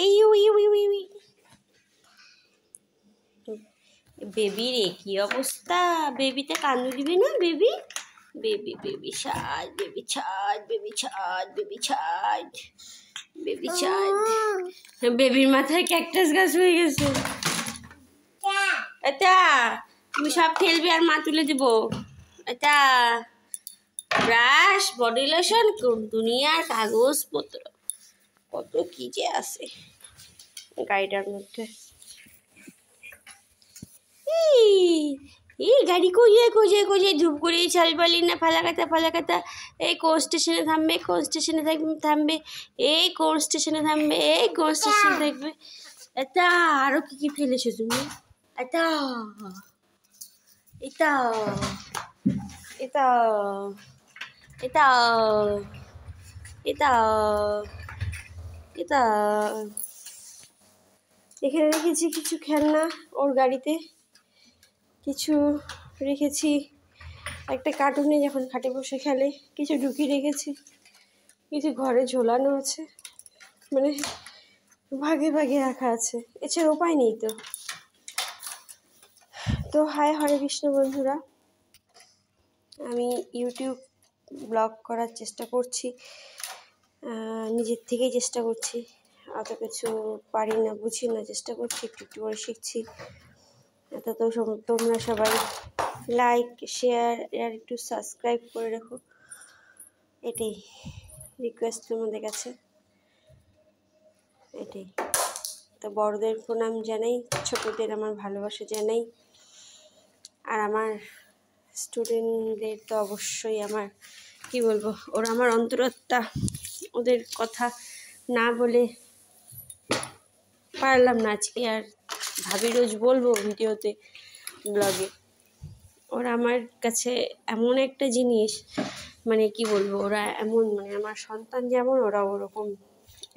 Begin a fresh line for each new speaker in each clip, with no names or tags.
এই বেবি রে কি অবস্থা বেবিতে কান্দু দিবি না বেবি বেবি বেবি ছাদ বেবি ছাদ বেবি ছাদ বেবি ছাদ বেবি ছাদ বেবির মাথায় ক্যাকটাস গাছ হয়ে গেছে এটা তুমি সব ফেলবি আর মা তুলে দিব এটা ব্রাশ বডি লোশন দুনিয়ার কাগজপত্র কত কি যে আছে গাড়িটার মধ্যে এই গাড়ি কুজে কোজে কোজে ধূপগুড়ি শালবালি না ফালাকাতা ফালাকাতা এই কোন স্টেশনে থামবে কোন স্টেশনে থাকবে থামবে এই কোন স্টেশনে থামবে এই কোন স্টেশনে থাকবে এটা আরো কি কি ফেলেছো তুমি এটা এটা এটা এটা এটা কিতা এখানে রেখেছি কিছু খেলনা ওর গাড়িতে কিছু রেখেছি একটা কার্টুনে যখন খাটে বসে খেলে কিছু ঢুকিয়ে রেখেছি কিছু ঘরে ঝোলানো আছে মানে ভাগে ভাগে রাখা আছে এছাড়া উপায় নেই তো তো হায় হরে কৃষ্ণ বন্ধুরা আমি ইউটিউব ব্লগ করার চেষ্টা করছি নিজের থেকেই চেষ্টা করছি এত কিছু পারি না বুঝি না চেষ্টা করছি একটু একটু করে শিখছি এত তো তোমরা সবাই লাইক শেয়ার আর একটু সাবস্ক্রাইব করে রাখো এটাই রিকোয়েস্ট তোমাদের কাছে এটাই তো বড়দের প্রণাম জানাই ছোটদের আমার ভালোবাসা জানাই আর আমার স্টুডেন্টদের তো অবশ্যই আমার কি বলবো ওরা আমার অন্তরাত্মা ওদের কথা না বলে পারলাম না আজকে আর ভাবি রোজ বলবো ভিডিওতে ব্লগে ওরা আমার কাছে এমন একটা জিনিস মানে কি বলবো ওরা এমন মানে আমার সন্তান যেমন ওরা ওরকম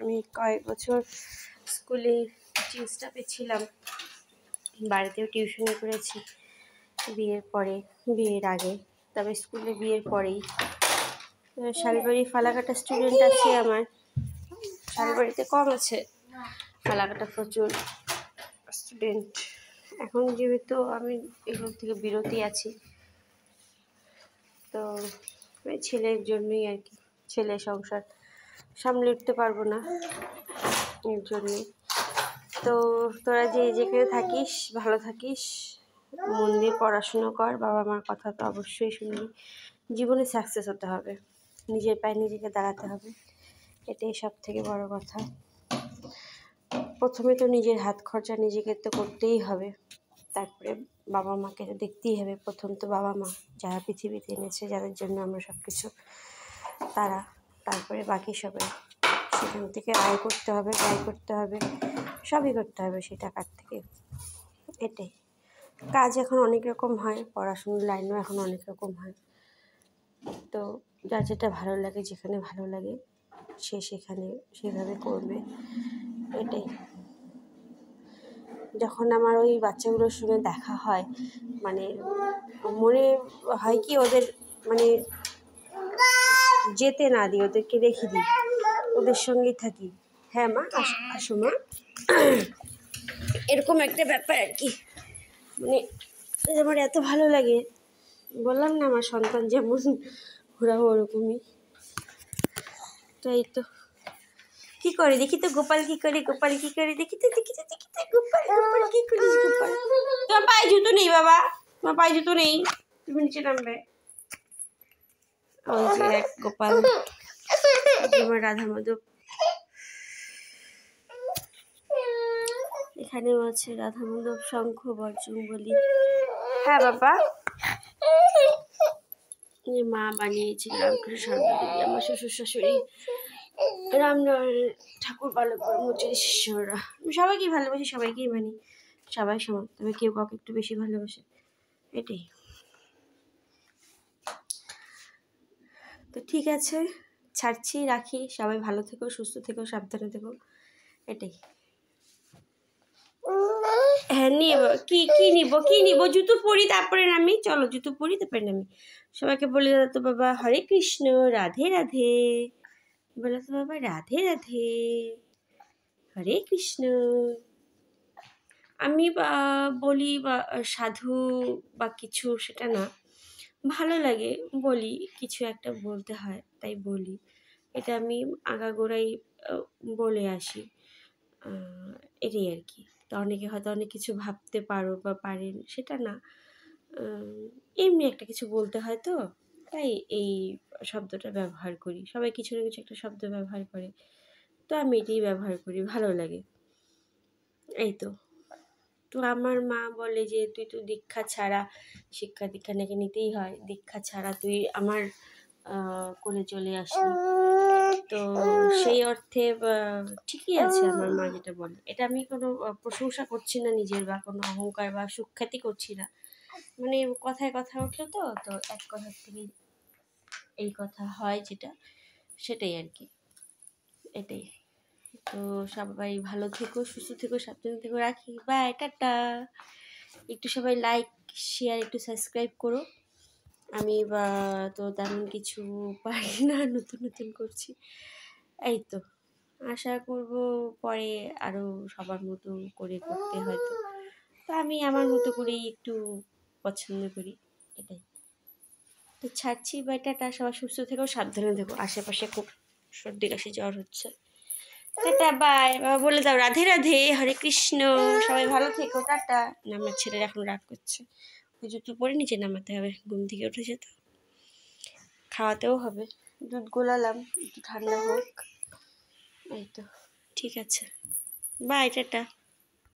আমি কয়েক বছর স্কুলে টিচিং স্টাফে ছিলাম বাড়িতেও টিউশনে করেছি বিয়ের পরে বিয়ের আগে তবে স্কুলে বিয়ের পরেই শালবাড়ি ফালাকাটা স্টুডেন্ট আছে আমার শালবাড়িতে কম আছে ফালাকাটা প্রচুর স্টুডেন্ট এখন যেহেতু আমি এগুলো থেকে বিরতি আছি তো ছেলের জন্যই আর কি ছেলে সংসার সামলে উঠতে পারবো না এর জন্যে তো তোরা যে যেখানে থাকিস ভালো থাকিস মন দিয়ে পড়াশুনো কর বাবা মার কথা তো অবশ্যই শুনবি জীবনে সাকসেস হতে হবে নিজের পায়ে নিজেকে দাঁড়াতে হবে এটাই সব থেকে বড় কথা প্রথমে তো নিজের হাত খরচা নিজেকে তো করতেই হবে তারপরে বাবা মাকে দেখতেই হবে প্রথম তো বাবা মা যারা পৃথিবীতে এনেছে যাদের জন্য আমরা সব কিছু তারা তারপরে বাকি সবাই সেখান থেকে আয় করতে হবে ব্যয় করতে হবে সবই করতে হবে সেই টাকার থেকে এটাই কাজ এখন অনেক রকম হয় পড়াশুনোর লাইনও এখন অনেক রকম হয় তো যার যেটা ভালো লাগে যেখানে ভালো লাগে সে সেখানে সেভাবে করবে এটাই যখন আমার ওই বাচ্চাগুলোর সঙ্গে দেখা হয় মানে মনে হয় কি ওদের মানে যেতে না দিই ওদেরকে রেখে দিই ওদের সঙ্গেই থাকি হ্যাঁ মা আসো মা এরকম একটা ব্যাপার আর কি মানে আমার এত ভালো লাগে বললাম না আমার সন্তান যেমন ওরা ওরকমই তাই তো কি করে দেখি তো গোপাল কি করে গোপাল কি করে দেখি তো দেখি তো দেখি তো গোপাল গোপাল কি করে গোপাল তোমার পায়ে জুতো নেই বাবা তোমার পায়ে জুতো নেই তুমি নিচে নামবে এক গোপাল তোমার রাধা মাধব এখানেও আছে রাধা মাধব শঙ্খ বর্জন বলি হ্যাঁ বাবা মা বানিয়েছিলাম কৃষ্ণ আমার শ্বশুর শাশুড়ি রামনারায়ণ ঠাকুর বালক ব্রহ্মচারী শিষ্যরা সবাইকেই ভালোবাসি সবাইকেই মানি সবাই সমান তবে কেউ কাউকে একটু বেশি ভালোবাসে এটাই তো ঠিক আছে ছাড়ছি রাখি সবাই ভালো থেকো সুস্থ থেকো সাবধানে থেকো এটাই নিব কি কি নিব কি নিব জুতো পরি তারপরে নামি চলো জুতো পরি তারপরে নামি সবাইকে বলে দাদা তো বাবা হরে কৃষ্ণ রাধে রাধে বলে তো বাবা রাধে রাধে হরে কৃষ্ণ আমি বলি বা সাধু বা কিছু সেটা না ভালো লাগে বলি কিছু একটা বলতে হয় তাই বলি এটা আমি আগাগোড়াই বলে আসি এটাই আর কি অনেকে হয়তো অনেক কিছু ভাবতে পারো বা পারেন সেটা না এমনি একটা কিছু বলতে হয় তো তাই এই শব্দটা ব্যবহার করি সবাই কিছু না কিছু একটা শব্দ ব্যবহার করে তো আমি এটাই ব্যবহার করি ভালো লাগে এই তো তো আমার মা বলে যে তুই তো দীক্ষা ছাড়া শিক্ষা দীক্ষা নাকি নিতেই হয় দীক্ষা ছাড়া তুই আমার কোলে চলে আসলি তো সেই অর্থে ঠিকই আছে আমার মা যেটা বলে এটা আমি কোনো প্রশংসা করছি না নিজের বা কোনো অহংকার বা সুখ্যাতি করছি না মানে কথায় কথা উঠলো তো তো এক কথার থেকে এই কথা হয় যেটা সেটাই আর কি এটাই তো সবাই ভালো থেকো সুস্থ থেকো সাবধানে থেকো রাখি বা একটা একটু সবাই লাইক শেয়ার একটু সাবস্ক্রাইব করো আমি বা তো তেমন কিছু পারি না নতুন নতুন করছি এই তো আশা করব পরে আরও সবার মতো করে করতে হয়তো তো আমি আমার মতো করেই একটু পছন্দ করি এটাই তো ছাড়ছি বা টাটা সবাই সুস্থ থেকেও সাবধানে থেকো আশেপাশে খুব সর্দি কাশি জ্বর হচ্ছে টাটা বাই বাবা বলে দাও রাধে রাধে হরে কৃষ্ণ সবাই ভালো থেকো টাটা না আমার ছেলের এখন রাগ করছে কিছু তো পরে নিচে নামাতে হবে ঘুম থেকে উঠেছে তো খাওয়াতেও হবে দুধ গোলালাম একটু ঠান্ডা হোক এই তো ঠিক আছে বাই টাটা